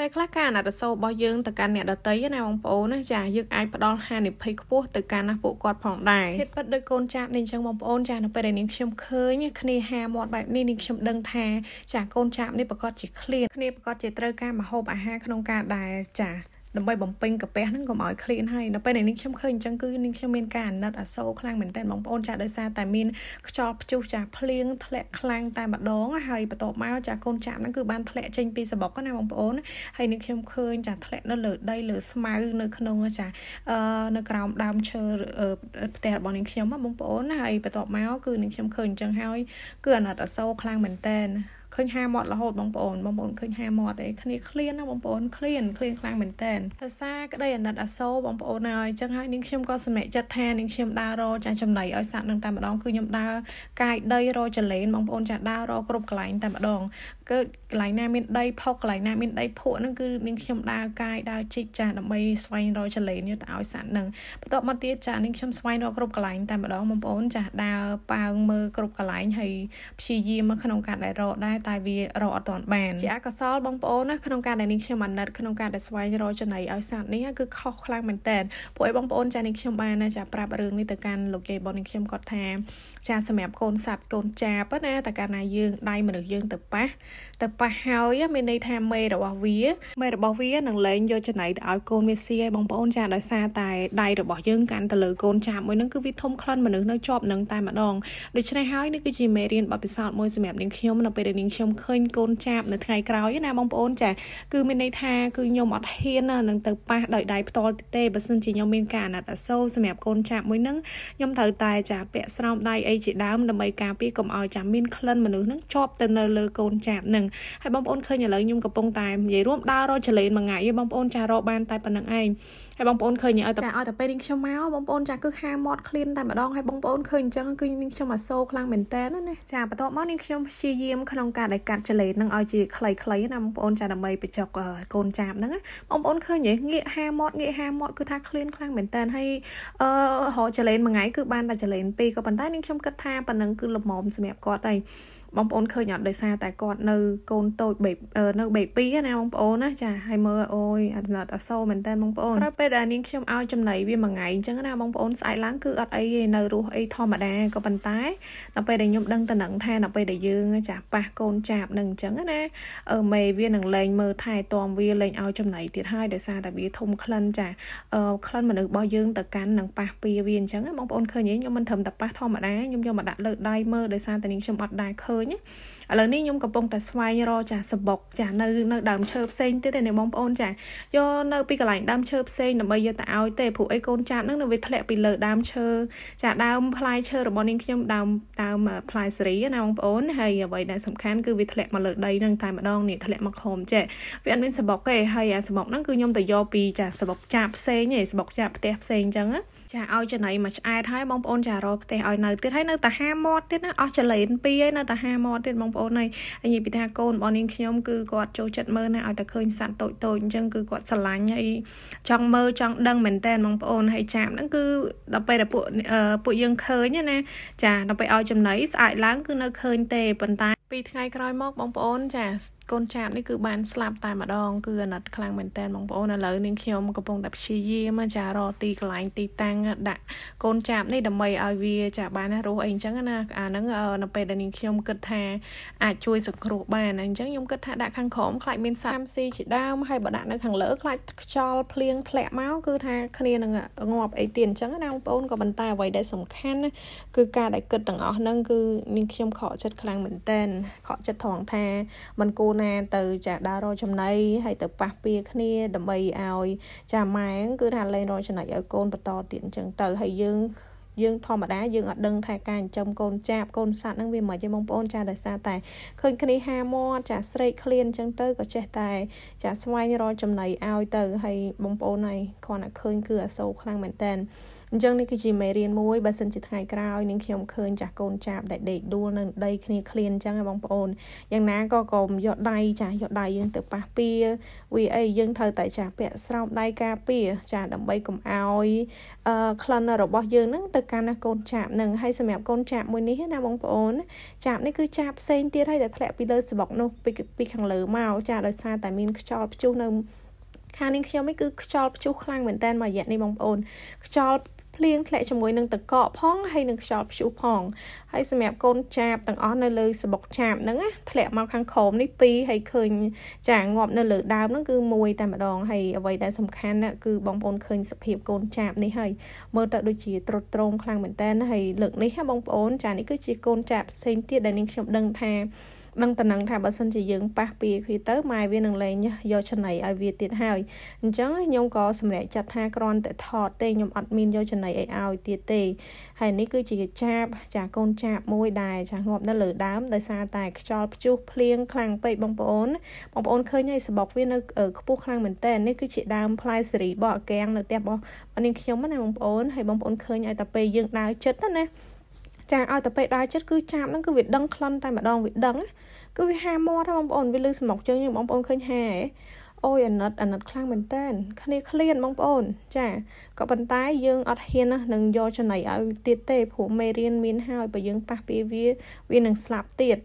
ពេលខ្លះការអាណិតអាសូររបស់យើងទៅកាន់អ្នកដតីណាបងប្អូនណាចាយើងអាចផ្ដល់ហានិភ័យខ្ពស់ទៅកាន់ណាពួកគាត់ផងដែរគិតពិតដោយកូនចាស់នេះអញ្ចឹងបងប្អូនចានៅពេលដែលនាងខ្ញុំឃើញគ្នាហាមាត់បែបនេះនាងខ្ញុំដឹងថាចាកូនចាស់នេះប្រកាសជាឃ្លានគ្នាប្រកាសជាត្រូវការមហូបអាហារក្នុងការដែរចាដើម្បីបំពេញកាពះហ្នឹងកុំឲ្យឃ្លានហើយនៅពេលដែលនាងខ្ញុំឃើញអញ្ចឹងគឺនាងខ្ញុំមានការអាណិតអាសូរខ្លាំងមែនទែនបងប្អូនចាដោយសារតែមានខ្យល់ព្យុះចាភ្លៀងធ្លាក់ខ្លាំងតែម្ដងហើយបន្ទាប់មកចាកូនចាក់ហ្នឹងគឺបានធ្លាក់ចេញពីសបុកណាបងប្អូនហើយនាងខ្ញុំឃើញចាធ្លាក់នៅលើដីលើស្មៅនៅក្នុងចាអឺនៅក្រោមដើមឈើផ្ទះរបស់នាងខ្ញុំបងប្អូនហើយបន្ទាប់មកគឺនាងខ្ញុំឃើញអញ្ចឹងហើយ គឺអាណិតអាសូរខ្លាំងមែនទែនឃើញហាមាត់រហូតបងប្អូនបងប្អូនឃើញហាមាត់អីគ្នាឃ្លានណាបងប្អូនឃ្លានឃ្លានខ្លាំងមែនតើដោយសារក្តីអាណិតអាសូរបងប្អូនហើយអញ្ចឹងហើយនាងខ្ញុំក៏សម្រេចចិត្តថានាងខ្ញុំដើររចាចំណីឲ្យសត្វនឹងតែម្ដងគឺខ្ញុំដើរកាយដីរចលេនបងប្អូន ចាដើររគ្រប់កន្លែងតែម្ដងគឺកន្លែងណាមានដីផុកកន្លែងណាមានដីភក់ហ្នឹងគឺនាងខ្ញុំដើរកាយដើរជីកចាដើម្បីស្វែងរកចលេនយកទៅឲ្យសត្វហ្នឹងបន្ទាប់មកទៀតចានាងខ្ញុំស្វែងរកគ្រប់កន្លែងតែម្ដងបងប្អូនចាដើរប៉ើងមើលគ្រប់កន្លែងហើយព្យាយាមមកក្នុងការដែលរកដែរតែវារកអត់ទាន់បានជាអកុសលបងប្អូនណាក្នុងការដែលនាងខ្ញុំអាណិតក្នុងការដែលស្វែងរកចំណីឲ្យសត្វនេះគឺខុសខ្លាំងមែនតើពួកឯងបងប្អូនចានាងខ្ញុំបានណាចាប្រាប់រឿងនេះទៅកាន់លោកយាយបងនាងខ្ញុំគាត់ថាចាសម្រាប់កូនសត្វកូនចាបណាតើកាលណាយើងដៃមនុស្សយើងទៅប៉ះទៅប៉ះហើយមានន័យថាមេរបស់វាមេរបស់វានឹងលែងយកចំណីទៅឲ្យកូនវាស៊ីឲ្យបងប្អូនចាដោយសារតែដៃរបស់យើងកាន់ទៅលើកូនចាបមួយនឹងគឺវាធំក្លិនមនុស្សនៅជាប់នឹងតែម្ដងដូច្នេះហើយនេះគឺជាមេរៀនបទពិសោធន៍មួយសម្រាប់នាងខ្ញុំនៅពេលដែលនាងនឹងខ្ញុំឃើញកូនចាបនៅថ្ងៃក្រោយណាបងប្អូនចាគឺមានន័យថាគឺខ្ញុំអត់ហ៊ាននឹងទៅប៉ះដោយដៃផ្ទាល់ទេបើសិនជាខ្ញុំមានការអាណិតអាសូរសម្រាប់កូនចាបមួយនឹងខ្ញុំត្រូវតែចាពាក់ស្រោមដៃអីជាដើមដើម្បីការពារកុំឲ្យចាមានក្លិនមនុស្សនឹងជាប់ទៅនៅលើកូនចាបនឹងហើយបងប្អូនឃើញឥឡូវខ្ញុំកំពុងតែនិយាយរួមដើររកចលេនមួយថ្ងៃឯងបងប្អូនចារកបានតែប៉ុណ្្នឹងឯងហើយបងប្អូនឃើញឲ្យតែឲ្យតែពេលនេះខ្ញុំមកបងប្អូនចាគឺហាមាត់ឃ្លានតែម្ដងហើយបងប្អូនឃើញអញ្ចឹងគឺខ្ញុំអាសូរខ្លាំងមែនតើណាចាបន្ទាប់មកនេះខ្ញុំព្យាយាមក្នុងការដែលកាត់ចលេតនឹងឲ្យជាខ្លីៗណាបងប្អូនចាដើម្បីបញ្ចុកកូនចាបហ្នឹងបងប្អូនឃើញទេងាកហាមាត់ងាកហាមាត់គឺថាឃ្លានខ្លាំងមែនតើហើយអឺរហូតចលេនមួយថ្ងៃគឺបានតែចលេនពីរក៏ប៉ុន្តែនឹងខ្ញុំគិតថាប៉ុណ្ណឹងគឺល្មមសម្រាប់គាត់ហើយបងប្អូនឃើញអត់ដោយសារតែគាត់នៅកូនតូចបេនៅបេពីណាបងប្អូនណាចាហើយមើលអូយអត់ណត់អសូរមែនតើបងប្អូនក្រោយពេលដែលនាងខ្ញុំឲ្យចំណីវាមួយថ្ងៃអញ្ចឹងណាបងប្អូនស្អែកឡើងគឺអត់អីទេនៅរស់អីធម្មតាក៏ប៉ុន្តែដល់ពេលដែលខ្ញុំដឹងតំណឹងថាដល់ពេលដែលយើងចាប៉ះកូនចាបនឹងអញ្ចឹងណាអឺមេវានឹងលែងមើលថែទាំវាលែងឲ្យចំណីទៀតហើយដោយសារតែវាធំក្លិនចាអឺក្លិនមនុស្សរបស់យើងទៅកាន់នឹងប៉ះពីវាអញ្ចឹងបងប្អូនឃើញទេខ្ញុំមិនត្រឹមតែប៉ះធម្មតាខ្ញុំយកមកដាក់លើដៃមើលដោយសារតែនាងខ្ញុំអត់ដែរឃើញញឥឡូវនេះខ្ញុំកំពុងតែស្វែងរកចាសបុកចាសនៅនៅដើមឈើផ្សេងទៀតទេអ្នកបងប្អូនចាសយកនៅពីកន្លែងដើមឈើផ្សេងដើម្បីយកទៅឲ្យទេព្រោះអីកូនចាបហ្នឹងនៅវាធ្លាក់ពីលើដើមឈើចាសដើមផ្លែឈើរបស់នាងខ្ញុំដើមដើមផ្លែសេរីណាបងប្អូនហើយអ្វីដែលសំខាន់គឺវាធ្លាក់មកលើដីហ្នឹងតែម្ដងនេះធ្លាក់មកខំចេះវាអត់មានសបុកទេហើយអាសបុកហ្នឹងគឺខ្ញុំទៅយកពីចាសសបុកចាបផ្សេងឯងសបុកចាបផ្ទះផ្សេងអញ្ចឹងណាចាឲ្យចំណៃមួយឆ្អែតហើយបងប្អូនចាររផ្ទះឲ្យនៅទៀតហើយនៅតាហាមាត់ទៀតណាអស់ចលែនពីហើយនៅតាហាហាមាត់ទៀតបងប្អូនហើយនិយាយពីថាកូនរបស់នាងខ្ញុំគឺគាត់ចូលចិត្តមើលណាឲ្យតែឃើញសัตว์តូចតូចអញ្ចឹងគឺគាត់ស្រឡាញ់ហើយចង់មើលចង់ដឹងមែនតើបងប្អូនហើយចាប់ហ្នឹងគឺដល់ពេលដែលពួកពួកយើងឃើញណាចាដល់ពេលឲ្យចំណៃស្អាតឡើងគឺនៅឃើញ ទេប៉ុន្តែ ពីថ្ងៃក្រោយមក បងប្អូនចាកូនចាបនេះគឺបានស្លាប់តែម្ដងគឺអាណិតខ្លាំងមែនតើបងប្អូនឥឡូវនាងខ្ញុំកំពុងតែព្យាយាមចារកទីកន្លែងទីតាំងដាក់កូនចាបនេះដើម្បីឲ្យវាចាបានរស់អីអញ្ចឹងណាអាហ្នឹងនៅពេលដែលនាងខ្ញុំគិតថាអាចជួយសង្គ្រោះបានអញ្ចឹងខ្ញុំគិតថាដាក់ខាងក្រោមខ្លាចមានសាមស៊ីជាដើមហើយបើដាក់នៅខាងលើខ្លាចខ្យល់ភ្លៀងធ្លាក់មកគឺថាគ្នានឹងងាប់អីទៀតអញ្ចឹងណាបងប្អូនក៏ប៉ុន្តែអ្វីដែលសំខាន់គឺការដែលគិតទាំងអស់ហ្នឹងគឺនាងខ្ញុំខកចិត្តខ្លាំងមែនតើខកចិត្តត្រង់ថាមិនគួរណាទៅចាដើររចំណីហើយទៅប៉ះពៀគ្នាដើម្បីឲ្យ ចាម៉ែគឺថាលែងរចំណីឲ្យកូនបន្តទៀតអញ្ចឹងទៅហើយយើងយើងធម្មតាយើងអត់ដឹងថាការចិញ្ចឹមកូន ចាបកូនសត្វហ្នឹងវាមិនទេបងប្អូនចាដោយសារតែឃើញគ្នាហាមាត់ចាស្រេកឃ្លានអញ្ចឹងទៅក៏ចេះតែចាស្វែងរកចំណៃឲ្យទៅហើយបងប្អូនហើយគ្រាន់តែឃើញ គឺអាសូរខ្លាំងមែនតើអញ្ចឹងនេះគឺជាមេរៀនមួយបើសិនជាថ្ងៃក្រោយនឹងខ្ញុំឃើញចាស់កូនចាប ដែលដេកដួលនៅដីគ្នាឃ្លានអញ្ចឹងហ៎បងប្អូនយ៉ាងណាក៏កុំយកដៃចាស់យកដៃយើងទៅប៉ះពៀវាអីយើងត្រូវតែចាស់ពាក់ស្រោមដៃការពារ ចាស់ដើម្បីកុំឲ្យក្លិនរបស់យើងនឹងទៅកាន់ណាកូនចាបនឹងហើយសម្រាប់កូនចាបមួយនេះណាបងប្អូនចាបនេះគឺចាបផ្សេងទៀតហើយដែលធ្លាក់ពីលើស្បុកនោះពីពីខាងលើមកចាដោយសារតែមានខ្យល់ព្យុះនៅខាងនេះខ្ញុំនេះគឺខ្យល់ព្យុះខ្លាំងមែនតើមករយៈនេះបងប្អូនខ្យល់ភ្លៀងធ្លាក់ជាមួយនឹងទឹកកកផងហើយនឹងខ្យល់ព្យុះផងហើយសម្រាប់កូនចាបទាំងអស់នៅលើស្បុកចាបហ្នឹងណាធ្លាក់មកខាងក្រោមនេះ2ហើយឃើញចាងាប់នៅលើដើមហ្នឹងគឺមួយតែម្ដងហើយអ្វីដែលសំខាន់ណាគឺបងប្អូនឃើញសភាពកូនចាបនេះហើយមើលទៅដូចជាត្រុតត្រោមខ្លាំងមែនតើហើយលើកនេះណាបងប្អូនចានេះគឺជាកូនចាបផ្សេងទៀតដែលនាងខ្ញុំដឹងថាដឹងតំណឹងថាបើសិនជាយើងប៉ះពីឃីទៅម៉ែវានឹងលែងយកចំណៃឲ្យវាទៀតហើយអញ្ចឹងខ្ញុំក៏សម្រេចចាត់ថាគ្រាន់តែថតទេខ្ញុំអត់មានយកចំណៃអីឲ្យទៀតទេហើយនេះគឺជាចាបចាកូនចាបមួយដែលចាងាប់ នៅលើដើមដោយសារតែខ្យល់ព្យុះភ្លៀងខ្លាំងពេកបងប្អូនបងប្អូនឃើញហើយសបុកវានៅខ្ពស់ខ្លាំងមែនតើនេះគឺជាដើមផ្លែសេរីបកអាកាំងនៅផ្ទះបងនាងខ្ញុំណាបងប្អូនហើយបងប្អូនឃើញឲ្យតែពេលយើងដើរចិត្តណាចាឲ្យតែពេកដើរចិត្តគឺចាបហ្នឹងគឺវាដឹងក្លិនតែម្ដងវាដឹង គឺវាហាមាត់ហ្នឹងបងប្អូនវាលឺសំមុកជើងយើងបងប្អូនឃើញហាហ៎អូយអាណិតអាណិតខ្លាំងមែនតើគ្នាឃ្លានបងប្អូនចាក៏ប៉ុន្តែយើងអត់ហ៊ាននឹងយកចំណៃឲ្យទៀតទេព្រោះមេរៀនមានហើយបើយើងប៉ះពីវាវានឹងស្លាប់ទៀត